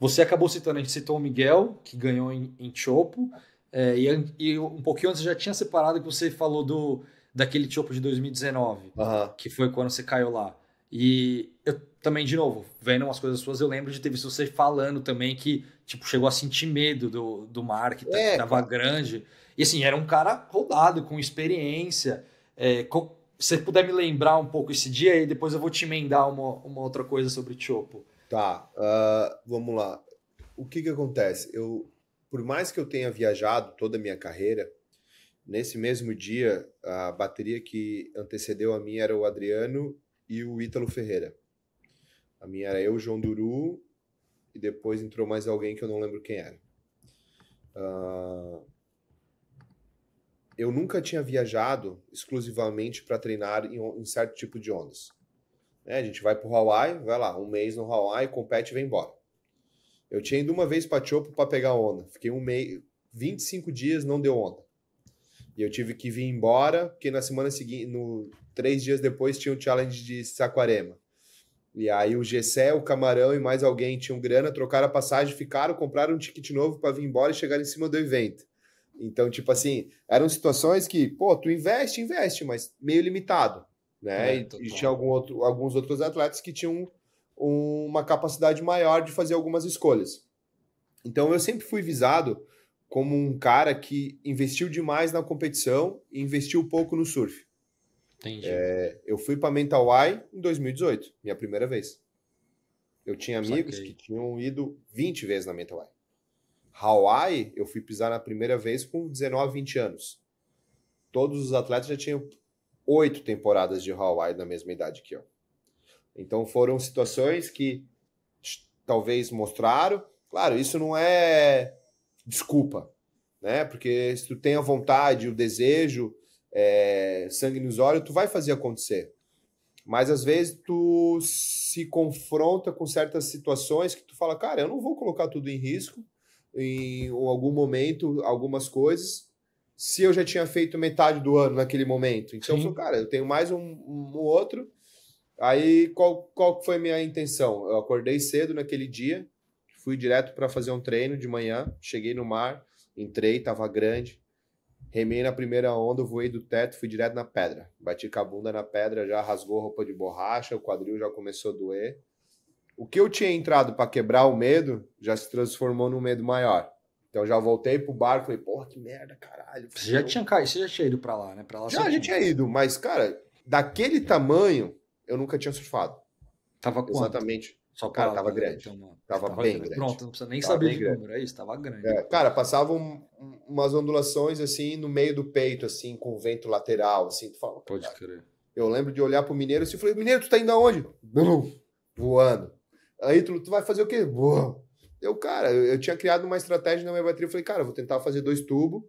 Você acabou citando, a gente citou o Miguel, que ganhou em, em Chopo, é, e, e, um pouquinho antes já tinha separado que você falou do daquele Chopo de 2019, uhum. que foi quando você caiu lá. E eu também, de novo, vendo umas coisas suas, eu lembro de ter visto você falando também que, tipo, chegou a sentir medo do, do mar, que é, tava cara. grande. E assim, era um cara rodado, com experiência. É, com... se você puder me lembrar um pouco esse dia, e depois eu vou te emendar uma, uma outra coisa sobre Chopo. Tá, uh, vamos lá. O que que acontece? Eu, por mais que eu tenha viajado toda a minha carreira, nesse mesmo dia, a bateria que antecedeu a minha era o Adriano e o Ítalo Ferreira. A minha era eu, João Duru, e depois entrou mais alguém que eu não lembro quem era. Uh, eu nunca tinha viajado exclusivamente para treinar em um certo tipo de ondas. É, a gente vai para o Hawaii, vai lá, um mês no Hawaii, compete e vem embora. Eu tinha ido uma vez para Chopo para pegar onda. Fiquei um mês, 25 dias, não deu onda. E eu tive que vir embora, porque na semana seguinte, no, três dias depois, tinha o um challenge de Saquarema. E aí o Gessé, o Camarão e mais alguém tinham grana, trocaram a passagem, ficaram, compraram um ticket novo para vir embora e chegar em cima do evento. Então, tipo assim, eram situações que, pô, tu investe, investe, mas meio limitado né? É, e, e, tinha algum outro, alguns outros atletas que tinham um, uma capacidade maior de fazer algumas escolhas. Então eu sempre fui visado como um cara que investiu demais na competição e investiu pouco no surf. Entendi. É, eu fui para Mentawai em 2018, minha primeira vez. Eu tinha amigos Saquei. que tinham ido 20 vezes na Mentawai. Hawaii, eu fui pisar na primeira vez com 19, 20 anos. Todos os atletas já tinham oito temporadas de Hawaii na mesma idade que eu. Então foram situações que talvez mostraram. Claro, isso não é desculpa, né? Porque se tu tem a vontade, o desejo, é, sangue nos olhos, tu vai fazer acontecer. Mas às vezes tu se confronta com certas situações que tu fala, cara, eu não vou colocar tudo em risco em algum momento, algumas coisas, se eu já tinha feito metade do ano naquele momento. Então Sim. eu falei, cara, eu tenho mais um, um outro. Aí qual, qual foi a minha intenção? Eu acordei cedo naquele dia, fui direto para fazer um treino de manhã, cheguei no mar, entrei, tava grande, remei na primeira onda, voei do teto, fui direto na pedra. Bati com a bunda na pedra, já rasgou a roupa de borracha, o quadril já começou a doer. O que eu tinha entrado para quebrar o medo já se transformou num medo maior. Então já voltei pro barco e falei, porra, que merda, caralho. Você já tinha caído, você já tinha ido pra lá, né? Pra lá já, já tinha ido, mas, cara, daquele tamanho, eu nunca tinha surfado. Tava quanto? Exatamente. Só cara, tava né? grande. Então, tava, tava, bem grande. grande. Pronto, não precisa nem tava saber de grande. número, é isso, tava grande. É, cara, passavam umas ondulações assim no meio do peito, assim, com o vento lateral, assim, tu fala. Pode cara. crer. Eu lembro de olhar pro mineiro e assim, falei, mineiro, tu tá indo aonde? Voando. Aí tu, tu vai fazer o quê? Voando. Eu, cara, eu, eu tinha criado uma estratégia na minha bateria. Eu falei, cara, eu vou tentar fazer dois tubos.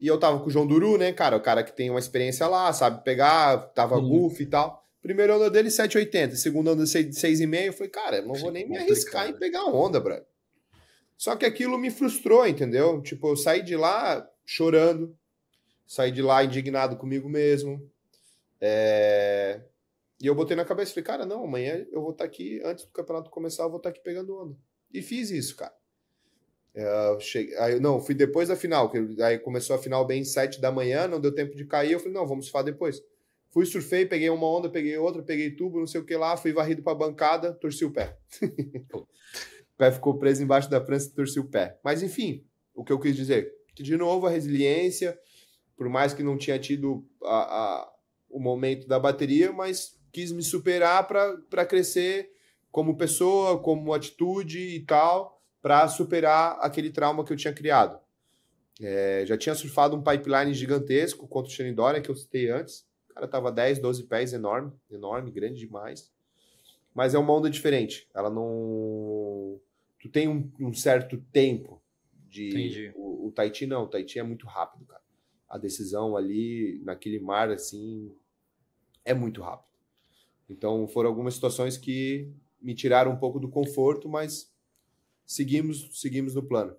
E eu tava com o João Duru, né, cara? O cara que tem uma experiência lá, sabe pegar, tava uhum. goof e tal. Primeiro onda dele, 7,80. Segundo ano, 6,5. Eu falei, cara, não vou nem me arriscar em pegar onda, brother. Só que aquilo me frustrou, entendeu? Tipo, eu saí de lá chorando. Saí de lá indignado comigo mesmo. É... E eu botei na cabeça, falei, cara, não, amanhã eu vou estar tá aqui, antes do campeonato começar, eu vou estar tá aqui pegando onda. E fiz isso, cara. É, eu cheguei, aí, não, fui depois da final, que aí começou a final bem sete da manhã, não deu tempo de cair, eu falei, não, vamos surfar depois. Fui, surfei, peguei uma onda, peguei outra, peguei tubo, não sei o que lá, fui varrido para a bancada, torci o pé. o pé ficou preso embaixo da prancha e torci o pé. Mas enfim, o que eu quis dizer, que de novo a resiliência, por mais que não tinha tido a, a, o momento da bateria, mas quis me superar para crescer como pessoa, como atitude e tal, para superar aquele trauma que eu tinha criado. É, já tinha surfado um pipeline gigantesco contra o Shenandoah, né, que eu citei antes. O cara tava 10, 12 pés, enorme, enorme, grande demais. Mas é uma onda diferente. Ela não. Tu tem um, um certo tempo de. Entendi. O, o Tahiti não, o Tahiti é muito rápido, cara. A decisão ali, naquele mar, assim, é muito rápido. Então foram algumas situações que me tiraram um pouco do conforto, mas seguimos, seguimos no plano.